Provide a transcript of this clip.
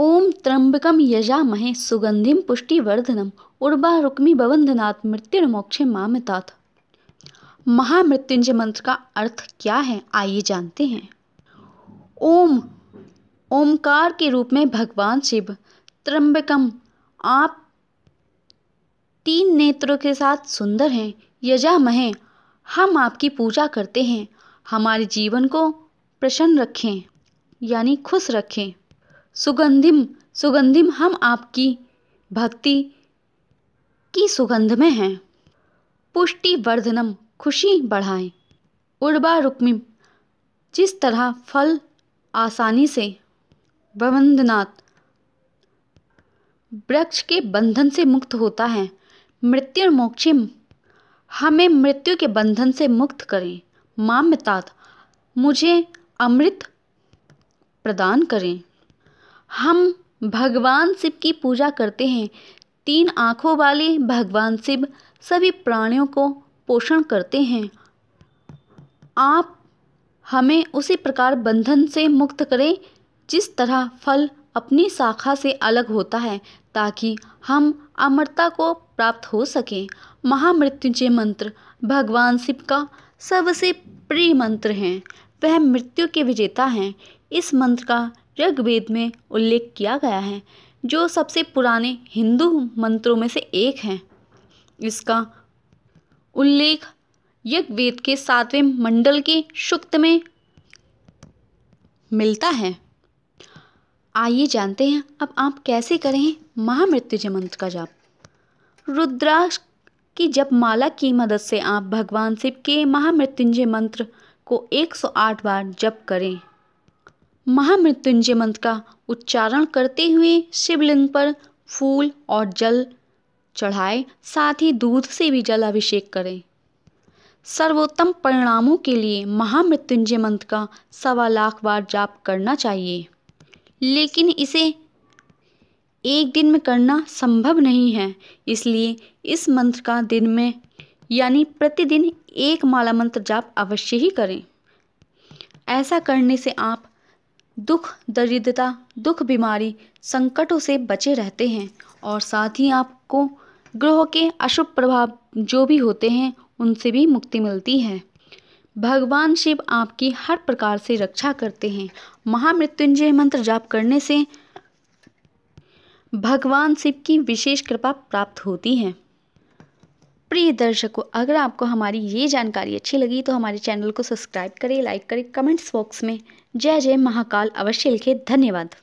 महे त्र्यम्बकं यजामहे सुगन्धिं रुक्मी उर्वारुक्मि मृत्यु मृत्युर्मोक्षे मामता महामृत्युंजय मंत्र का अर्थ क्या है आइए जानते हैं ओम ओमकार के रूप में भगवान शिव त्रंबकम आप तीन नेत्रों के साथ सुंदर हैं यजामहे हम आपकी पूजा करते हैं हमारे जीवन को प्रसन्न रखें यानी खुश रखें सुगंधिम सुगंधिम हम आपकी भक्ति की सुगंध में हैं पुष्टि वर्धनम खुशी बढ़ाएं उर्वा रुक्मिम जिस तरह फल आसानी से बंधनात् वृक्ष के बंधन से मुक्त होता है मृत्यु मोक्षिम हमें मृत्यु के बंधन से मुक्त करें माम्यता मुझे अमृत प्रदान करें हम भगवान शिव की पूजा करते हैं तीन आँखों वाले भगवान शिव सभी प्राणियों को पोषण करते हैं आप हमें उसी प्रकार बंधन से मुक्त करें जिस तरह फल अपनी शाखा से अलग होता है ताकि हम अमरता को प्राप्त हो सकें महामृत्युंजय मंत्र भगवान शिव का सबसे प्रिय मंत्र है वह मृत्यु के विजेता हैं इस मंत्र का ऋग्वेद में उल्लेख किया गया है जो सबसे पुराने हिंदू मंत्रों में से एक है इसका उल्लेख यज्ञवेद के सातवें मंडल के शुक्त में मिलता है आइए जानते हैं अब आप कैसे करें महामृत्युजय मंत्र का जाप रुद्राक्ष की जप माला की मदद से आप भगवान शिव के महामृत्युंजय मंत्र को 108 बार जप करें महामृत्युंजय मंत्र का उच्चारण करते हुए शिवलिंग पर फूल और जल चढ़ाए साथ ही दूध से भी जल अभिषेक करें सर्वोत्तम परिणामों के लिए महामृत्युंजय मंत्र का सवा लाख बार जाप करना चाहिए लेकिन इसे एक दिन में करना संभव नहीं है इसलिए इस मंत्र का दिन में यानी प्रतिदिन एक माला मंत्र जाप अवश्य ही करें ऐसा करने से आप दुख दरिद्रता दुख बीमारी संकटों से बचे रहते हैं और साथ ही आपको ग्रहों के अशुभ प्रभाव जो भी होते हैं उनसे भी मुक्ति मिलती है भगवान शिव आपकी हर प्रकार से रक्षा करते हैं महामृत्युंजय मंत्र जाप करने से भगवान शिव की विशेष कृपा प्राप्त होती है प्रिय दर्शकों अगर आपको हमारी ये जानकारी अच्छी लगी तो हमारे चैनल को सब्सक्राइब करें लाइक करें कमेंट्स बॉक्स में जय जय महाकाल अवश्य लिखे धन्यवाद